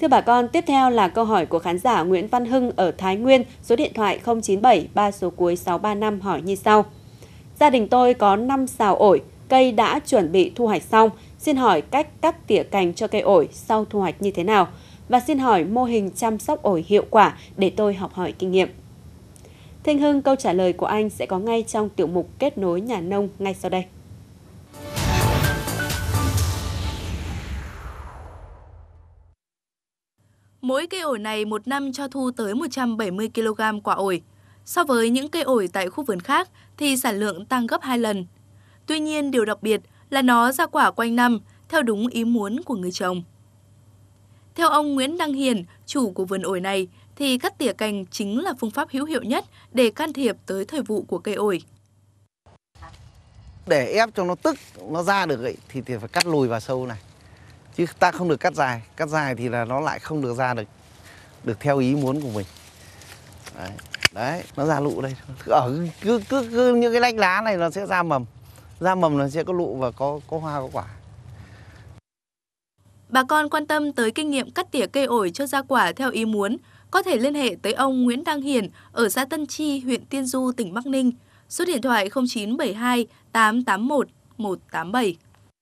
Thưa bà con, tiếp theo là câu hỏi của khán giả Nguyễn Văn Hưng ở Thái Nguyên, số điện thoại 097 3 số cuối 635 hỏi như sau. Gia đình tôi có 5 xào ổi, cây đã chuẩn bị thu hoạch xong. Xin hỏi cách cắt tỉa cành cho cây ổi sau thu hoạch như thế nào? Và xin hỏi mô hình chăm sóc ổi hiệu quả để tôi học hỏi kinh nghiệm. Thanh Hưng, câu trả lời của anh sẽ có ngay trong tiểu mục Kết nối nhà nông ngay sau đây. Mỗi cây ổi này một năm cho thu tới 170 kg quả ổi. So với những cây ổi tại khu vườn khác thì sản lượng tăng gấp 2 lần. Tuy nhiên điều đặc biệt là nó ra quả quanh năm theo đúng ý muốn của người trồng. Theo ông Nguyễn Đăng Hiền, chủ của vườn ổi này, thì cắt tỉa cành chính là phương pháp hữu hiệu nhất để can thiệp tới thời vụ của cây ổi. Để ép cho nó tức, nó ra được ấy, thì, thì phải cắt lùi vào sâu này chứ ta không được cắt dài cắt dài thì là nó lại không được ra được được theo ý muốn của mình đấy, đấy nó ra lụ đây ở cứ, cứ cứ như cái lách lá này nó sẽ ra mầm ra mầm nó sẽ có lụ và có có hoa có quả bà con quan tâm tới kinh nghiệm cắt tỉa cây ổi cho ra quả theo ý muốn có thể liên hệ tới ông Nguyễn Đăng Hiền ở xã Tân Chi, huyện Tiên Du, tỉnh Bắc Ninh. Số điện thoại 0972 881 187.